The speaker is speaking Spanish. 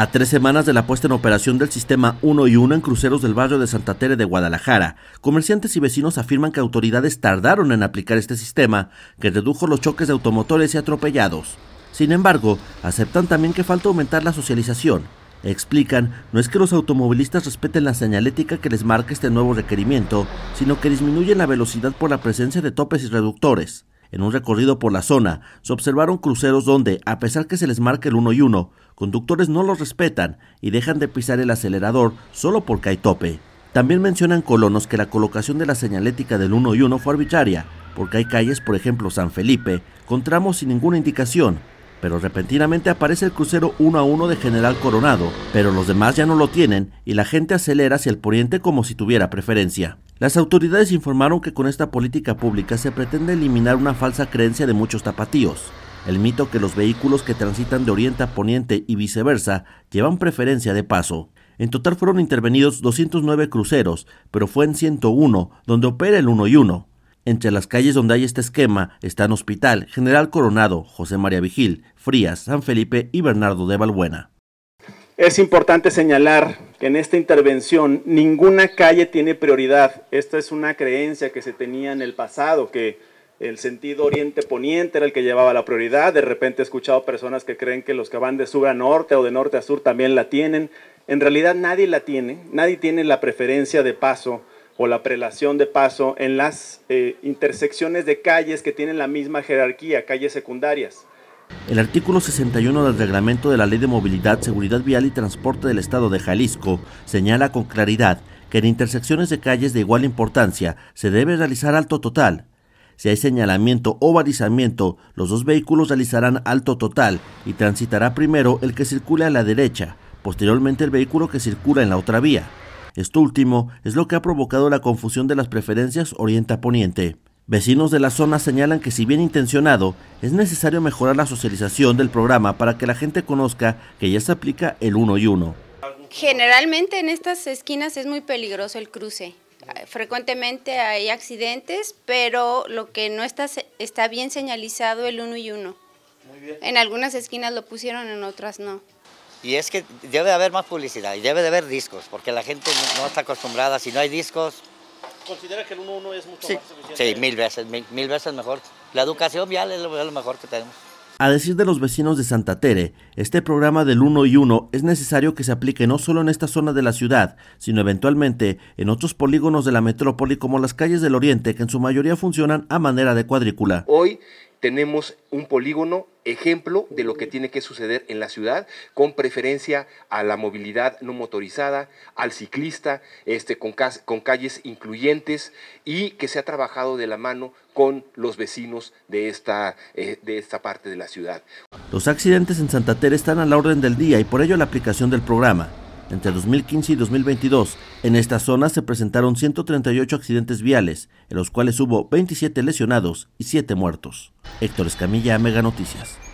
A tres semanas de la puesta en operación del sistema 1 y 1 en cruceros del barrio de Santa Tere de Guadalajara, comerciantes y vecinos afirman que autoridades tardaron en aplicar este sistema, que redujo los choques de automotores y atropellados. Sin embargo, aceptan también que falta aumentar la socialización. Explican, no es que los automovilistas respeten la señalética que les marca este nuevo requerimiento, sino que disminuyen la velocidad por la presencia de topes y reductores. En un recorrido por la zona, se observaron cruceros donde, a pesar que se les marca el 1 y 1, conductores no los respetan y dejan de pisar el acelerador solo porque hay tope. También mencionan colonos que la colocación de la señalética del 1 y 1 fue arbitraria, porque hay calles, por ejemplo San Felipe, con tramos sin ninguna indicación, pero repentinamente aparece el crucero 1 a 1 de General Coronado, pero los demás ya no lo tienen y la gente acelera hacia el poniente como si tuviera preferencia. Las autoridades informaron que con esta política pública se pretende eliminar una falsa creencia de muchos tapatíos, el mito que los vehículos que transitan de oriente a poniente y viceversa llevan preferencia de paso. En total fueron intervenidos 209 cruceros, pero fue en 101 donde opera el 1 y 1. Entre las calles donde hay este esquema están Hospital, General Coronado, José María Vigil, Frías, San Felipe y Bernardo de Balbuena. Es importante señalar que en esta intervención ninguna calle tiene prioridad. Esta es una creencia que se tenía en el pasado, que el sentido oriente-poniente era el que llevaba la prioridad. De repente he escuchado personas que creen que los que van de sur a norte o de norte a sur también la tienen. En realidad nadie la tiene, nadie tiene la preferencia de paso o la prelación de paso en las eh, intersecciones de calles que tienen la misma jerarquía, calles secundarias. El artículo 61 del reglamento de la Ley de Movilidad, Seguridad Vial y Transporte del Estado de Jalisco señala con claridad que en intersecciones de calles de igual importancia se debe realizar alto total. Si hay señalamiento o balizamiento, los dos vehículos realizarán alto total y transitará primero el que circula a la derecha, posteriormente el vehículo que circula en la otra vía. Esto último es lo que ha provocado la confusión de las preferencias orienta-poniente. Vecinos de la zona señalan que si bien intencionado, es necesario mejorar la socialización del programa para que la gente conozca que ya se aplica el 1 y 1. Generalmente en estas esquinas es muy peligroso el cruce. Frecuentemente hay accidentes, pero lo que no está, está bien señalizado el 1 y 1. En algunas esquinas lo pusieron, en otras no. Y es que debe haber más publicidad y debe de haber discos, porque la gente no está acostumbrada. Si no hay discos, ¿Considera que el 1 es mucho sí, Sí, mil veces, mil, veces mejor. La educación vial es lo, mejor que tenemos. A decir de los vecinos de Santa Tere, este programa del 1 y 1 es necesario que se aplique no solo en esta zona de la ciudad, sino eventualmente en otros polígonos de la metrópoli como las calles del Oriente, que en su mayoría funcionan a manera de cuadrícula. Hoy tenemos un polígono ejemplo de lo que tiene que suceder en la ciudad, con preferencia a la movilidad no motorizada, al ciclista, este, con, calles incluyentes y que se ha trabajado de la mano con los vecinos de esta, eh, de esta parte de la ciudad. Los accidentes en Santa Teresa están a la orden del día y por ello la aplicación del programa entre 2015 y 2022, en esta zona se presentaron 138 accidentes viales, en los cuales hubo 27 lesionados y 7 muertos. Héctor Escamilla, Mega Noticias.